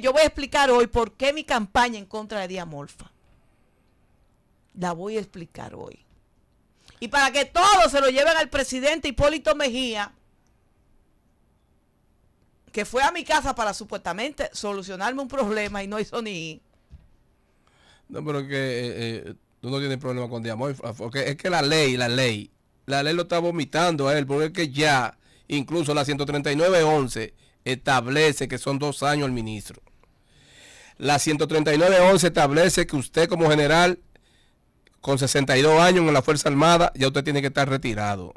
yo voy a explicar hoy por qué mi campaña en contra de Diamorfa. La voy a explicar hoy. Y para que todos se lo lleven al presidente Hipólito Mejía, que fue a mi casa para supuestamente solucionarme un problema y no hizo ni. No, pero que eh, eh, tú no tienes problema con Diamorfa. Porque es que la ley, la ley, la ley lo está vomitando a él, porque es que ya, incluso la 139.11 establece que son dos años el ministro. La 139.11 establece que usted como general con 62 años en la Fuerza Armada ya usted tiene que estar retirado.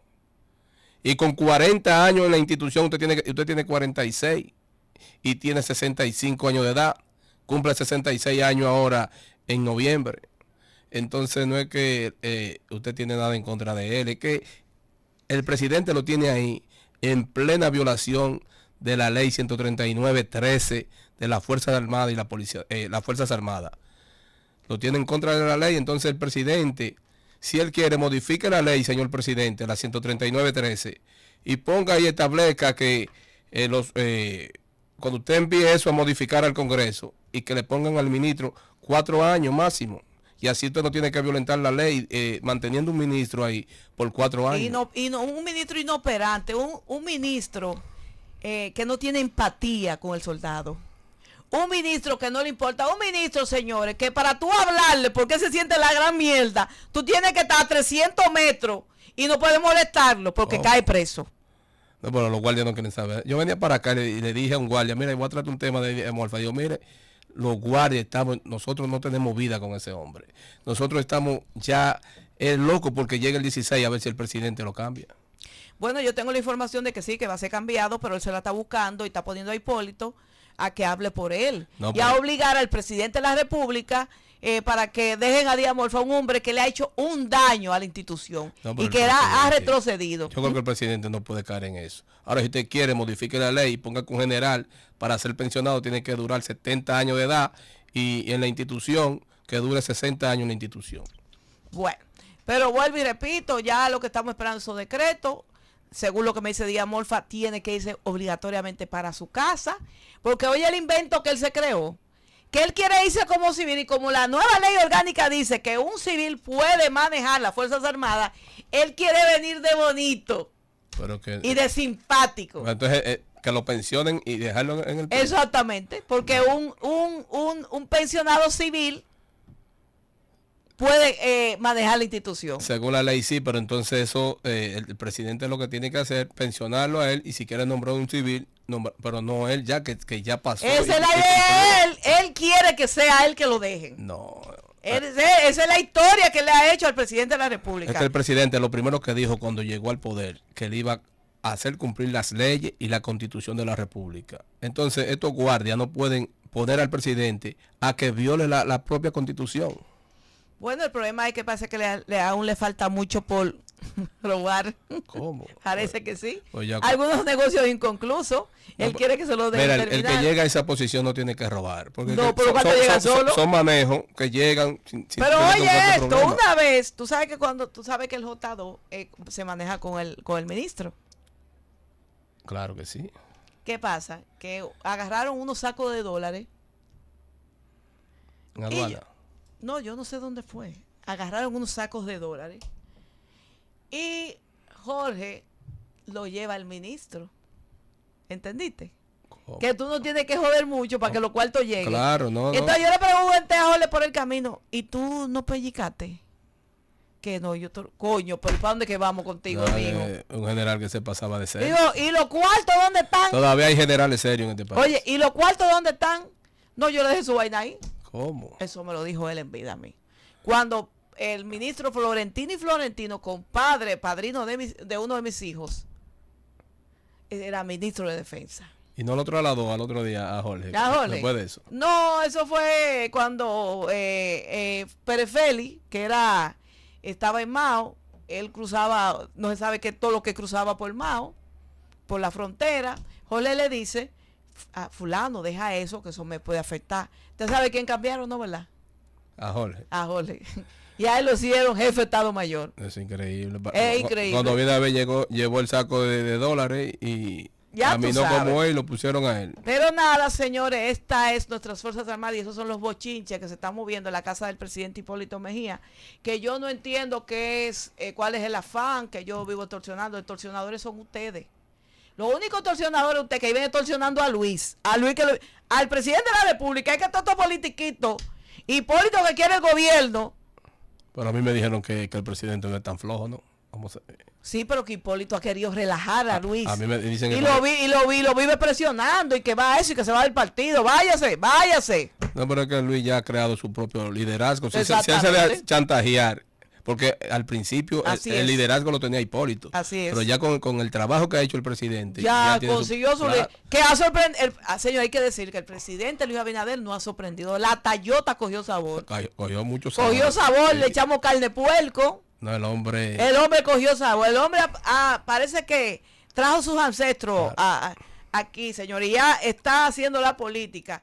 Y con 40 años en la institución usted tiene, usted tiene 46 y tiene 65 años de edad. Cumple 66 años ahora en noviembre. Entonces no es que eh, usted tiene nada en contra de él, es que el presidente lo tiene ahí en plena violación de la ley 139.13 de las Fuerzas Armadas y la Policía, eh, las Fuerzas Armadas. Lo tiene en contra de la ley, entonces el presidente, si él quiere, modifique la ley, señor presidente, la 139.13, y ponga y establezca que eh, los, eh, cuando usted envíe eso a modificar al Congreso y que le pongan al ministro cuatro años máximo y así usted no tiene que violentar la ley manteniendo un ministro ahí por cuatro años. Y no, y no, un ministro inoperante, un, un ministro eh, que no tiene empatía con el soldado. Un ministro que no le importa, un ministro, señores, que para tú hablarle porque se siente la gran mierda, tú tienes que estar a 300 metros y no puedes molestarlo porque oh. cae preso. No, bueno, los guardias no quieren saber. Yo venía para acá y le, dije a un guardia, mira, voy a tratar un tema de Morfa. Yo, mire, los guardias estamos, nosotros no tenemos vida con ese hombre. Nosotros estamos ya, es loco porque llega el 16 a ver si el presidente lo cambia. Bueno, yo tengo la información de que sí, que va a ser cambiado, pero él se la está buscando y está poniendo a Hipólito a que hable por él y a obligar al presidente de la República eh, para que dejen a Díaz Morfa un hombre que le ha hecho un daño a la institución y que ha retrocedido. Yo creo que el presidente no puede caer en eso. Ahora, si usted quiere, modifique la ley y ponga que un general para ser pensionado tiene que durar 70 años de edad y, en la institución que dure 60 años en la institución. Bueno, pero vuelvo y repito, ya lo que estamos esperando es su decreto según lo que me dice Díaz Morfa, tiene que irse obligatoriamente para su casa, porque hoy el invento que él se creó, que él quiere irse como civil y como la nueva ley orgánica dice que un civil puede manejar las Fuerzas Armadas, él quiere venir de bonito y de simpático. Entonces, eh, que lo pensionen y dejarlo en el... Exactamente, porque un, un, un, un pensionado civil puede eh, manejar la institución. Según la ley sí, pero entonces eso, eh, el, presidente lo que tiene que hacer, pensionarlo a él y si quiere nombrar un civil, pero no él ya, que, ya pasó. Esa es la idea él, él quiere que sea él que lo deje No. esa es la historia que le ha hecho al presidente de la República. Este es el presidente lo primero que dijo cuando llegó al poder, que le iba a hacer cumplir las leyes y la constitución de la República. Entonces estos guardias no pueden poner al presidente a que viole la propia constitución. Bueno, el problema es que parece que le, aún le falta mucho por robar. ¿Cómo? Parece que sí. Algunos negocios inconclusos. él quiere que se lo den. el, que llega a esa posición no tiene que robar. Porque no, pero cuando son, llega solo. Son, manejos que llegan. Sin, pero oye, esto, una vez, tú sabes que cuando tú sabes que el J2 eh, se maneja con el, con el ministro. Claro que sí. ¿Qué pasa? Que agarraron unos sacos de dólares. No, yo no sé dónde fue. Agarraron unos sacos de dólares. Y Jorge lo lleva al ministro. ¿Entendiste? Que tú no tienes que joder mucho para que los cuartos lleguen. Claro, no. Entonces yo le pregunto a este Jorge por el camino. ¿Y tú no pellicaste? que no, yo coño, pero ¿para dónde que vamos contigo, amigo? un general que se pasaba de serio. ¿y los cuartos dónde están? Todavía hay generales serios en este país. Oye, ¿y los cuartos dónde están? No, yo le dejé su vaina ahí. Eso me lo dijo él en vida a mí. Cuando el ministro Florentino y Florentino, compadre, padrino de, de uno de mis hijos, era ministro de defensa. Y no lo trasladó al otro día a Jorge. Después de eso. No, eso fue cuando eh, eh que era, estaba en Mao, él cruzaba, no se sabe qué todo lo que cruzaba por Mao, por la frontera. Jorge le dice a fulano, deja eso, que eso me puede afectar. ¿Usted sabe quién cambiaron, no, verdad? A Jorge. A Y a él lo hicieron jefe de Estado Mayor. Es increíble. Cuando vida llegó, llevó el saco de, dólares y ya caminó como él y lo pusieron a él. Pero nada, señores, esta es nuestras Fuerzas Armadas y esos son los bochinches que se están moviendo en la casa del presidente Hipólito Mejía, que yo no entiendo qué es, eh, cuál es el afán, que yo vivo extorsionando. Extorsionadores son ustedes. Lo único torsionador es usted que viene torsionando a Luis, a Luis que al presidente de la República, es que todo estos politiquitos, Hipólito que quiere el gobierno. Pero a mí me dijeron que, el presidente no es tan flojo, ¿no? Sí, pero que Hipólito ha querido relajar a Luis. A, mí me dicen que y, lo vi, y lo vive presionando y que va a eso y que se va del partido. Váyase, váyase. No, pero es que Luis ya ha creado su propio liderazgo. se, se hace chantajear porque al principio el, liderazgo lo tenía Hipólito. Así es. Pero ya con, el trabajo que ha hecho el presidente. Ya, consiguió su... Que ha sorprendido... Ah, señor, hay que decir que el presidente Luis Abinader no ha sorprendido. La Tayota cogió sabor. Cogió, mucho sabor. Cogió sabor, le echamos carne puerco. No, el hombre... El hombre cogió sabor. El hombre ah, ah, parece que trajo sus ancestros a, aquí, señoría. Está haciendo la política